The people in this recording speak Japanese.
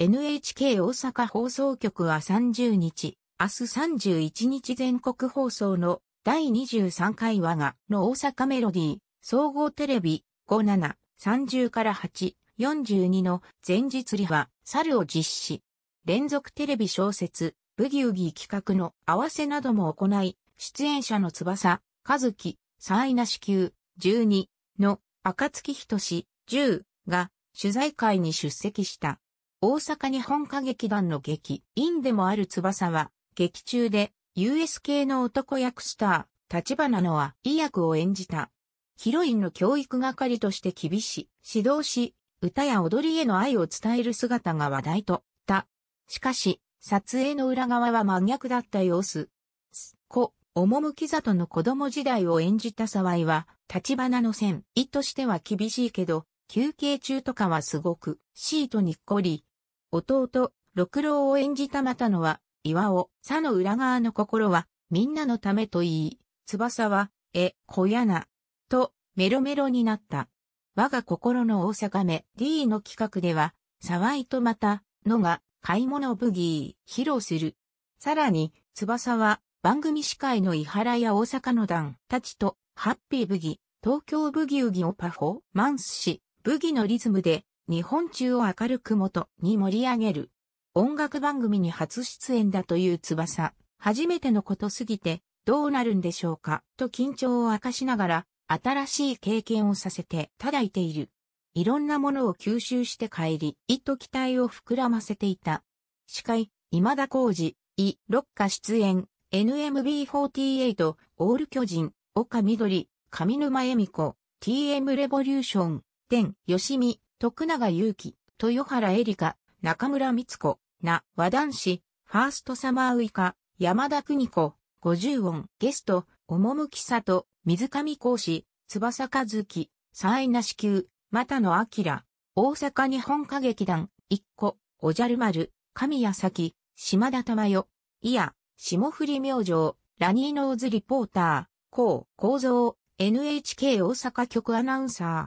NHK 大阪放送局は30日、明日31日全国放送の第23回我がの大阪メロディー、総合テレビ57、30から8、42の前日リハ、猿を実施。連続テレビ小説、ブギウギ企画の合わせなども行い、出演者の翼、和樹、サイナ支給、12の赤月とし10が取材会に出席した。大阪日本歌劇団の劇、院でもある翼は、劇中で、US 系の男役スター、立花のは、い役を演じた。ヒロインの教育係として厳し、指導し、歌や踊りへの愛を伝える姿が話題と、た。しかし、撮影の裏側は真逆だった様子。子、き里の子供時代を演じた沢井は、立花の線、意としては厳しいけど、休憩中とかはすごく、シートにっこり、弟、六郎を演じたまたのは、岩尾、佐の裏側の心は、みんなのためと言い、翼は、え、小屋な、と、メロメロになった。我が心の大阪目 D の企画では、沢井とまた、のが、買い物ブギー、披露する。さらに、翼は、番組司会の伊原や大阪の団たちと、ハッピーブギ、東京ブギウギをパフォーマンスし、ブギのリズムで、日本中を明るく元に盛り上げる。音楽番組に初出演だという翼。初めてのことすぎて、どうなるんでしょうか、と緊張を明かしながら、新しい経験をさせてただいている。いろんなものを吸収して帰り、いと期待を膨らませていた。司会、今田浩二、い、六花出演、NMB48、オール巨人、岡緑、上沼恵美子、TM レボリューション、天、吉見、徳永祐希、豊原エリカ、中村光子、な、和男子、ファーストサマーウイカ、山田邦子、五十音、ゲスト、おもむき水上講師、翼和樹、三なし級、又野明、大阪日本歌劇団、一個、おじゃる丸、神谷咲、島田玉代、いや、霜降り明星、ラニーノーズリポーター、こう、構造、NHK 大阪局アナウンサー。